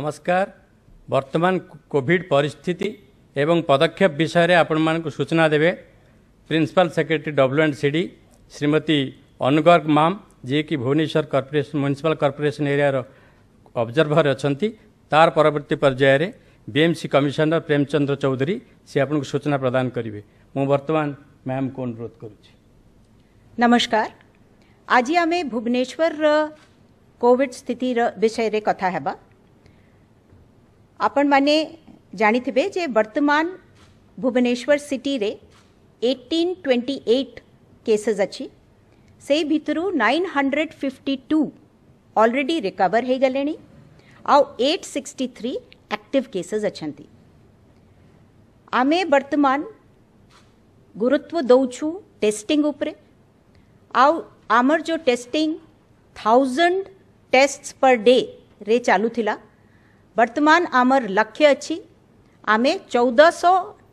नमस्कार वर्तमान कोविड परिस्थिति एवं पदक्षेप विषय आपण मूँ सूचना देवे principal secretary W and C D Shrimati Anu Garg ma'am ji Bhubaneswar corporation municipal corporation area observer अच्छा तार परवर्त पर्याय बीएमसी कमिशनर प्रेमचंद्र चौधरी से आपको सूचना प्रदान करेंगे मुतमान मैम को अनुरोध करमस्कार आज आम भुवनेश्वर कोविड स्थित विषय कथा आपण मैंने थे जे वर्तमान भुवनेश्वर सिटी रे 1828 केसेस अच्छी से भितर टू अलरेडी रिकवर हो गले आउ थ्री एक्टिव केसेस अच्छा आमे वर्तमान गुरुत्व दौ टेस्टिंग उपरे आउ आमर जो testing thousand tests per day रे चालू थिला बर्तमान आमर लक्ष्य अच्छी आम चौदहश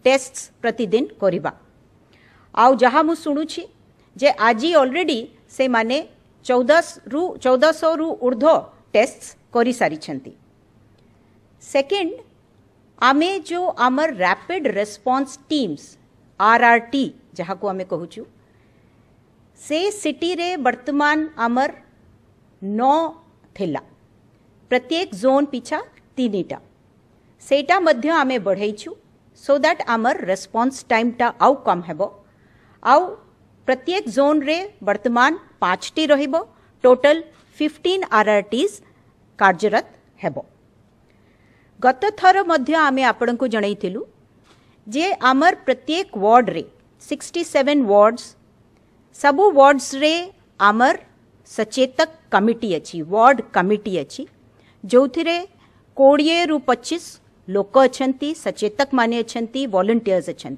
टेस्ट प्रतिदिन करवा आ जहाँ जे आज अलरेडी से मैने चौदह चौदहश रु ऊर्ध टेस्ट कर सारी सेकेंड आम जो आमर रैपिड रेस्पन्स टीम्स आरआरटी जहाँ को आम कह से सिटी रे वर्तमान आमर नौ थिला प्रत्येक जोन पिछा ତିନିଟା ସେଇଟା ମଧ୍ୟ ଆମେ ବଢ଼େଇଛୁ ସୋ ଦ୍ୟାଟ୍ ଆମର ରେସ୍ପନ୍ସ ଟାଇମ୍ଟା ଆଉ କମ୍ ହେବ ଆଉ ପ୍ରତ୍ୟେକ ଜୋନ୍ରେ ବର୍ତ୍ତମାନ ପାଞ୍ଚଟି ରହିବ ଟୋଟାଲ ଫିଫ୍ଟିନ୍ ଆର୍ ଆର୍ ଟିଜ୍ କାର୍ଯ୍ୟରତ ହେବ ଗତ ଥର ମଧ୍ୟ ଆମେ ଆପଣଙ୍କୁ ଜଣାଇଥିଲୁ ଯେ ଆମର ପ୍ରତ୍ୟେକ ୱାର୍ଡ଼ରେ ସିକ୍ସଟି ସେଭେନ୍ ୱାର୍ଡ଼ସ୍ ସବୁ ୱାର୍ଡ଼ସ୍ରେ ଆମର ସଚେତକ କମିଟି ଅଛି ୱାର୍ଡ଼ କମିଟି ଅଛି ଯେଉଁଥିରେ कोड़े रु पचीस लोक अच्छा सचेतक मैंने अच्छा वलंटीयर्स अच्छा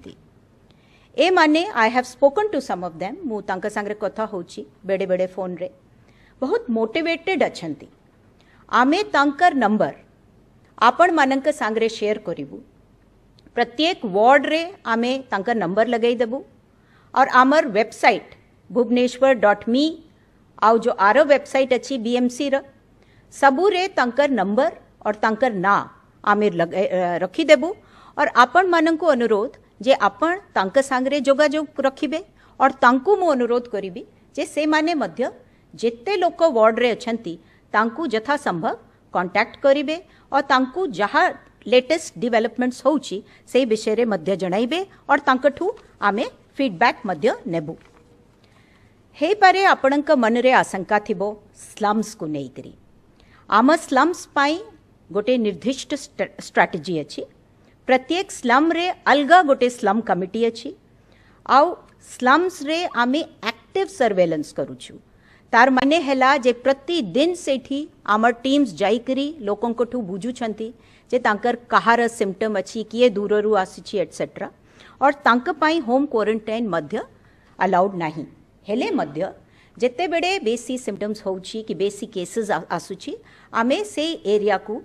ए मैंने I have spoken to some of them मुझे कथा हो बेड़े बेड़े फोन रे बहुत मोटिवेटेड अच्छा आम तर नंबर आपण मानते सेयर करूँ प्रत्येक वार्ड्रे आम नंबर लगेदेबू और आमर वेबसाइट भुवनेश्वर डट मी आउ जो आर वेबसाइट अच्छी बीएमसी रबुरे नंबर और तंकर ना आम रखिदेबू और आपण मानक अनुरोध जे आपण सांगरे जोगाजोग रखिबे और तंकु मु अनुरोध करी जे से माने मध्य जिते लोक वार्ड्रे अच्छा यथासंभव कंटाक्ट करे और तंकु जहाँ लेटेस्ट डेवलपमेंट्स हो विषय मध्य जनइबे और तुम आम फिडबैक नेबू हो पारे आपण मनरे आशंका थी स्लम्स को लेकर आम स्लम्स गोटे निर्दिष्ट स्ट्राटेजी अच्छी प्रत्येक स्लम्रे अलग गोटे स्लम कमिटी अच्छी आउ स्लम्स रे आम एक्टिव सर्वेलेंस करुचु तार मन है प्रतिदिन से आमर टीम्स जाकरी लोकों बुझुंट जे तांकर कहार सिम्टम अच्छी किए दूर रू आसी एटसेट्रा और तांक पाई होम क्वारंटाइन मध्य अलाउड नाही हेले मध्य ଯେତେବେଳେ ବେଶୀ ସିମ୍ପଟମ୍ସ ହେଉଛି କି ବେଶୀ କେସେସ୍ ଆସୁଛି ଆମେ ସେଇ ଏରିଆକୁ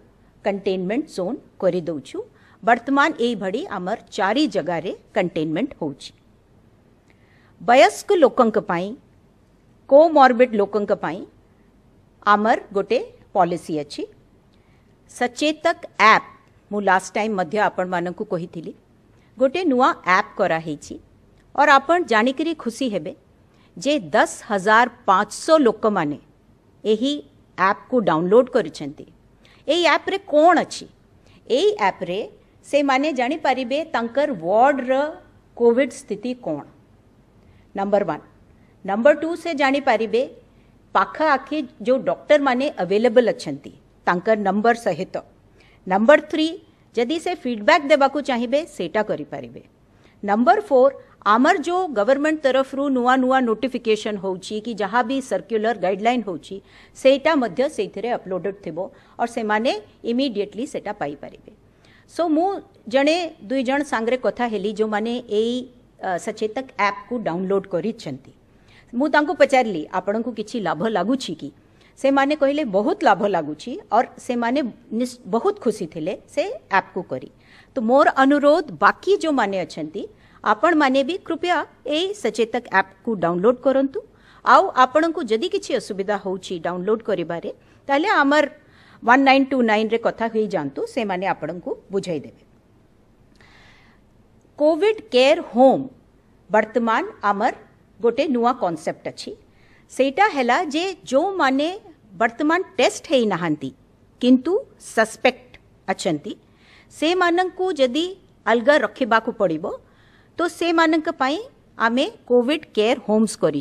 कंटेनमेंट जोन करदेचु वर्तमान यही भड़ी आम चारि जगार कंटेनमेंट हो लोक को कोमरबिड लोक आमर गोटे पॉलिसी अच्छी सचेतक एप मु लास्ट टाइम मध्य आपण मानक गोटे नुआ ऐप कराही और आप जाणिकर खुशी हे जे दस हजार पांच सौ लोक मैंने ऐप को डाउनलोड करी याप्रे कौन अच्छी याप्रे से माने जापरिवे वार्ड्र कोविड स्थिति कौन नंबर वन नंबर टू से जापरिवे आखि जो डॉक्टर माने अवेलेबल अच्छा नंबर सहित नंबर थ्री जदि से फिडबैक् देवाक चाहिए सेटा करें नंबर फोर आमर जो गवर्नमेंट तरफ रू नुआ नुआ नोटिफिकेशन हो कि जहाँ भी सर्कुलर गाइडलाइन होटा से अपलोडेड थी और से इमिडिएटली से पारे सो मु जड़े दुईज सांगे कथली जो मैंने यही सचेतक आप को डाउनलोड कर मुझे पचारि आपण को कि लाभ लगुच कि से माने कहले बहुत लाभ लगुच और से माने बहुत खुशी थे से आप को करी तो मोर अनुरोध बाकी जो मैंने अच्छा आपण माने भी कृपया ए सचेतक एप को डाउनलोड करंतु आउ आपण को जदि किछि असुविधा होउची डाउनलोड करिबारे ताले अमर 1929 रे कथा होई जानतु से माने आपण को बुझाई देबे कोविड केयर होम वर्तमान आमर गोटे नुवा कांसेप्ट अछि सेटा हैला जे जो माने वर्तमान टेस्ट हेई नहांती किंतु सस्पेक्ट अछंती से मानन को जदि अलग रखबा को पड़िबो तो से मानक आम कॉविड केयर होम्स कर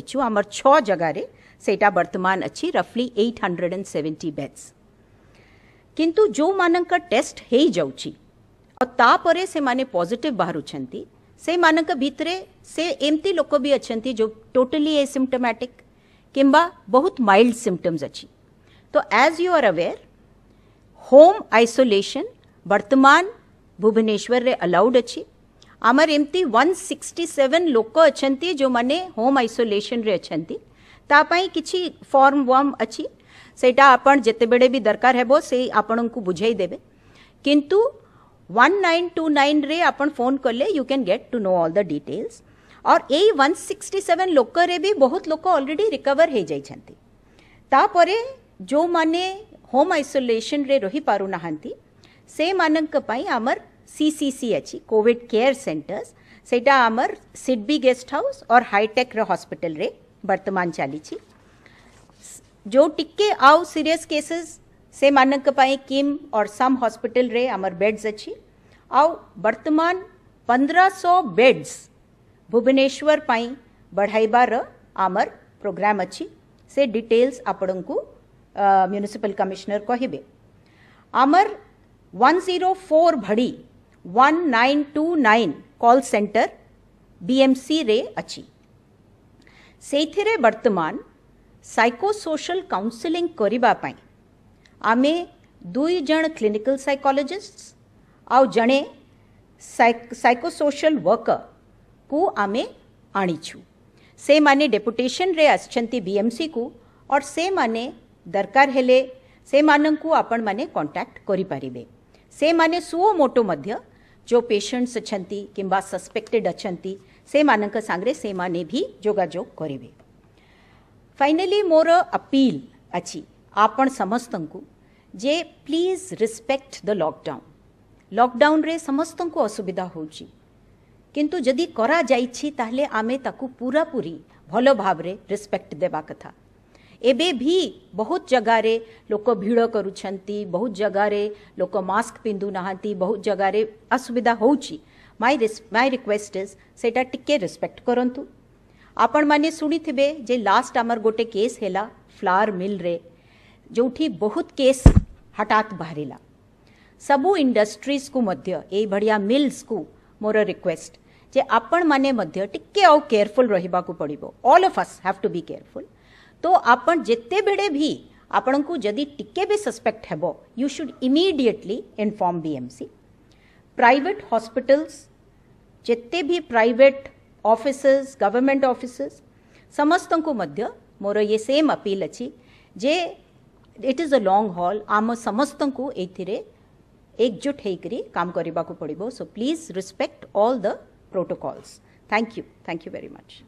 जगार से बर्तमान अच्छी रफली eight hundred and seventy beds किंतु जो मानक टेस्ट हो जाऊपे से माने पॉजिटिव बाहर से मानक भितरे से एमती लोक भी अच्छा जो टोटली एसिमटमेटिक कि बहुत माइल्ड सिम्टम्स अच्छी तो as you are aware home isolation वर्तमान भुवनेश्वर रे अलाउड अच्छी आमर एमती वन सिक्सटी सेवेन लोक अच्छा जो मैंने होम आइसोलेशन रे अच्छा कि फर्म वर्म अच्छी से जिते बड़े भी दरकार हे से आपण को बुझेदेवे किंतु वन नाइन टू नाइन रे आप फोन कले you can get to know all the details और ए वन सिक्सटी सेवेन लोक बहुत लोक अलरेडी रिकवर हो जाते जो मैंने होम आइसोलेशन रे रही पार ना से मानक आमर सी सीसीसीएचई कोविड केयर सेंटर्स सेटा आमर सिडबी गेस्ट हाउस और हाईटेक हस्पिटाल रे वर्तमान चली जो टिके आउ सीरियस केसेस से मानक किम और सम हॉस्पिटल रे अमर बेड्स अछि आउ वर्तमान 1500 बेड्स भुवनेश्वर पर बढ़ाइबार आमर प्रोग्राम अच्छी से डिटेल्स आपण आपणकु म्युनिसिपल कमिश्नर कहिबे अमर 104 भड़ी one nine two nine call centre B M C रे अच्छी से वर्तमान साइकोसोशल काउंसलिंग करिबा पई आमे दुई जन क्लिनिकल साइकोलॉजिस्ट आउ जणे साइकोसोशल वर्कर को आमे आनी से माने डेपुटेशन रे आछंती बीएमसी को और से माने दरकार हेले से मानन को आपण माने कांटेक्ट करि परिबे से माने सुओ मोटो मध्य जो पेसेंट्स अच्छा कि सस्पेक्टेड अच्छा से मानक सांगरे से माने भी जोगाजोग करेंगे फाइनली मोर अपील अच्छी आपण समस्त को जे please respect the lockdown lockdown रे समस्त को असुविधा होदी करें पूरा पूरी भल भाव रिस्पेक्ट देवा कथा एबे भी बहुत जगार लोक भिड़ कर बहुत जगार लोक मास्क पिंधु ना बहुत जगार असुविधा हो माय माय रिक्वेस्ट इज सेटा टिके रेस्पेक्ट करंतु आपण माने शुणिथिबे जे लास्ट आमर गोटे केस है फ्लावर मिल रे जोठी बहुत केस हटात बाहरिला सबु इंडस्ट्रीज को मध्य ए भड़िया मिल्स को मोर रिक्वेस्ट जे आपण माने मध्य टिके आउ केयरफुल रहिबाकू पड़िबो all of us have to be careful तो आपण जत्ते बेड़े भी आपण को जदि टिके भी सस्पेक्ट हे यू शुड बी एम सी प्राइट हस्पिटल्स जत्ते भी प्राइट अफिसे गवर्नमेंट अफिसे समस्त को मध्य मोर ये सेम अपील अच्छी जे it is a long haul आम समस्त को ये एकजुट होकर काम करने को पड़ो so please respect all the protocols thank you thank you very much